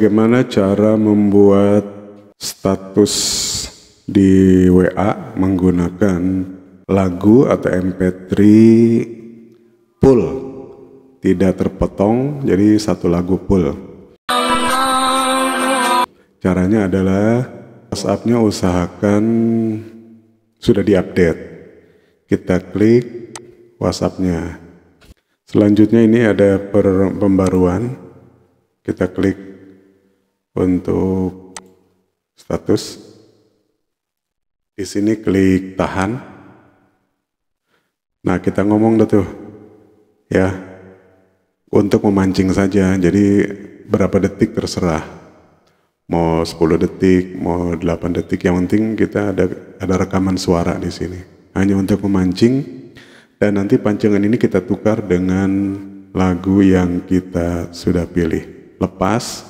bagaimana cara membuat status di WA menggunakan lagu atau MP3 full tidak terpotong jadi satu lagu full caranya adalah WhatsAppnya usahakan sudah diupdate kita klik WhatsAppnya selanjutnya ini ada per pembaruan kita klik untuk status di sini klik tahan. Nah, kita ngomong dah tuh. Ya. Untuk memancing saja. Jadi berapa detik terserah. Mau 10 detik, mau 8 detik, yang penting kita ada ada rekaman suara di sini. Hanya untuk memancing dan nanti pancingan ini kita tukar dengan lagu yang kita sudah pilih. Lepas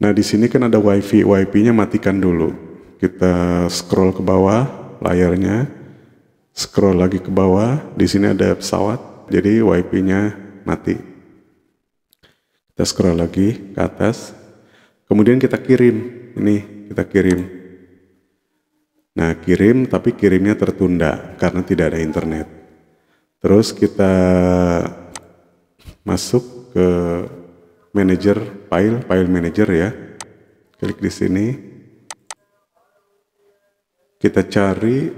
Nah di sini kan ada WiFi, WiFi-nya matikan dulu. Kita scroll ke bawah layarnya, scroll lagi ke bawah. Di sini ada pesawat, jadi WiFi-nya mati. Kita scroll lagi ke atas, kemudian kita kirim. Ini kita kirim. Nah kirim, tapi kirimnya tertunda karena tidak ada internet. Terus kita masuk ke manager file, file manager ya. Klik di sini. Kita cari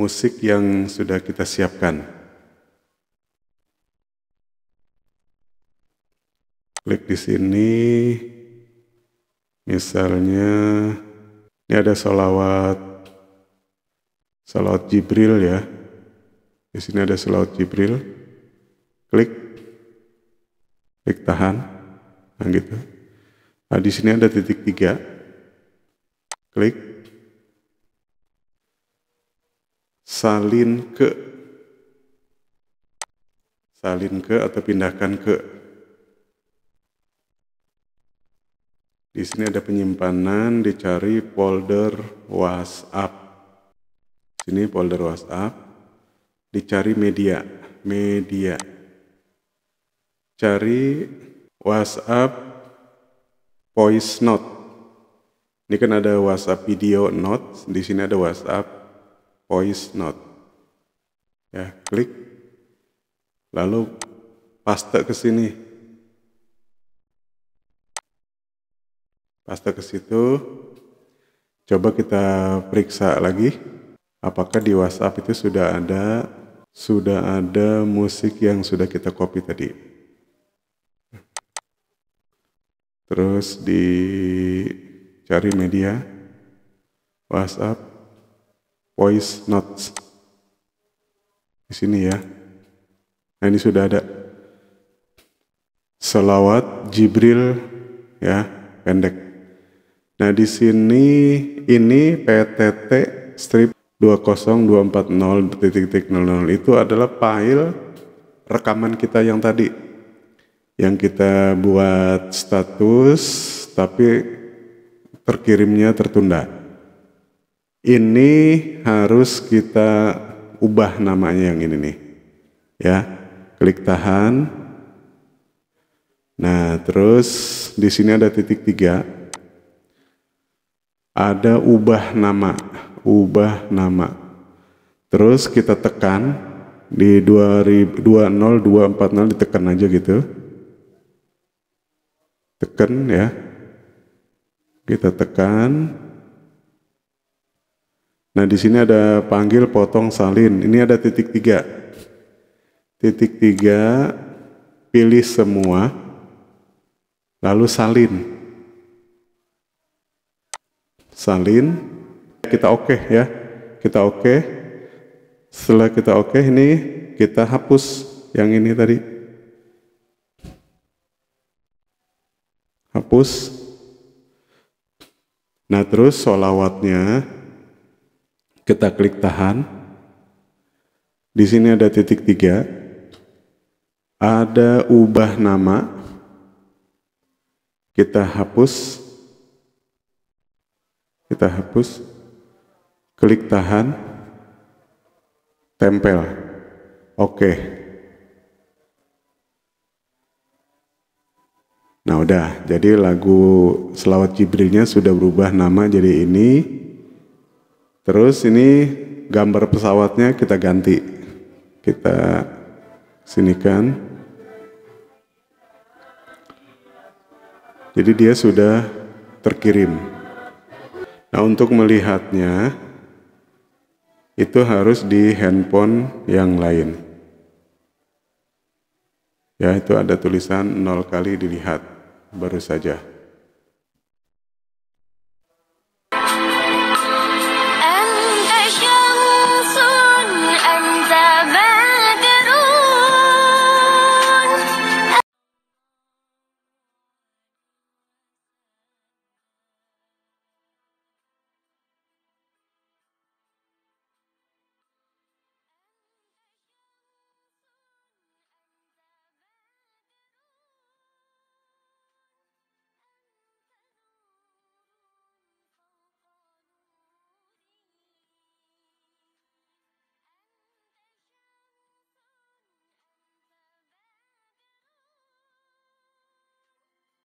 musik yang sudah kita siapkan. Klik di sini. Misalnya ini ada solawat solawat Jibril ya. Di sini ada solawat Jibril. Klik Klik tahan. Nah gitu. Nah di sini ada titik tiga. Klik. Salin ke. Salin ke atau pindahkan ke. Di sini ada penyimpanan, dicari folder WhatsApp. Sini folder WhatsApp, dicari media, media cari WhatsApp voice note. Ini kan ada WhatsApp video note, di sini ada WhatsApp voice note. Ya, klik. Lalu paste ke sini. Paste ke situ. Coba kita periksa lagi apakah di WhatsApp itu sudah ada sudah ada musik yang sudah kita copy tadi terus dicari media WhatsApp voice notes di sini ya nah ini sudah ada selawat Jibril ya pendek nah di sini ini PTT strip 20240.00 itu adalah file rekaman kita yang tadi yang kita buat status tapi terkirimnya tertunda. Ini harus kita ubah namanya yang ini nih. Ya, klik tahan. Nah, terus di sini ada titik tiga. Ada ubah nama, ubah nama. Terus kita tekan di nol ditekan aja gitu tekan ya kita tekan nah di sini ada panggil potong salin ini ada titik tiga titik tiga pilih semua lalu salin salin kita oke okay, ya kita oke okay. setelah kita oke okay, ini kita hapus yang ini tadi hapus. Nah terus solawatnya kita klik tahan. Di sini ada titik tiga. Ada ubah nama. Kita hapus. Kita hapus. Klik tahan. Tempel. Oke. Okay. Nah udah, jadi lagu Selawat Jibrilnya sudah berubah nama jadi ini. Terus ini gambar pesawatnya kita ganti. Kita sinikan. Jadi dia sudah terkirim. Nah untuk melihatnya itu harus di handphone yang lain. Ya itu ada tulisan nol kali dilihat baru saja